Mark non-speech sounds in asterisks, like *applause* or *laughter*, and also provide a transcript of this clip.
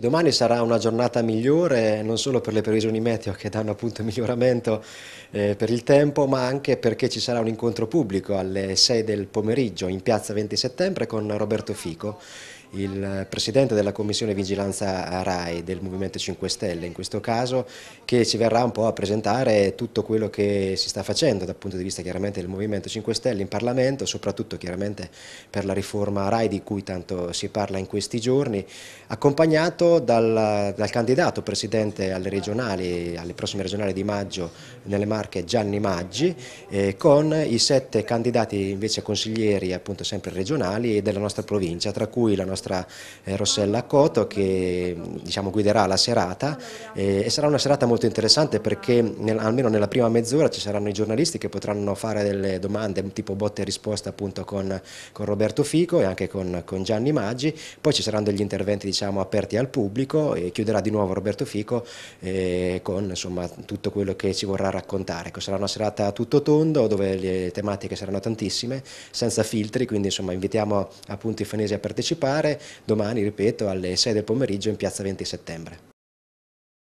Domani sarà una giornata migliore non solo per le previsioni meteo che danno appunto *laughs* miglioramento eh, per il tempo ma anche perché ci sarà un incontro pubblico alle 6 del pomeriggio in piazza 20 settembre con Roberto Fico il presidente della commissione vigilanza RAI del Movimento 5 Stelle in questo caso che ci verrà un po' a presentare tutto quello che si sta facendo dal punto di vista chiaramente del Movimento 5 Stelle in Parlamento soprattutto chiaramente per la riforma RAI di cui tanto si parla in questi giorni accompagnato dal, dal, candidato presidente alle, regionali, alle prossime regionali di maggio nelle Marche Gianni Maggi eh, con i sette candidati invece consiglieri appunto sempre regionali della nostra provincia tra cui la nostra eh, Rossella Coto che diciamo, guiderà la serata eh, e sarà una serata molto interessante perché nel, almeno nella prima mezz'ora ci saranno i giornalisti che potranno fare delle domande tipo botte e risposta appunto con, con Roberto Fico e anche con, con Gianni Maggi, poi ci saranno degli interventi diciamo aperti al pubblico pubblico e chiuderà di nuovo Roberto Fico eh, con insomma, tutto quello che ci vorrà raccontare. Ecco, sarà una serata a tutto tondo dove le tematiche saranno tantissime, senza filtri, quindi insomma, invitiamo appunto i fanesi a partecipare domani, ripeto, alle 6 del pomeriggio in piazza 20 settembre.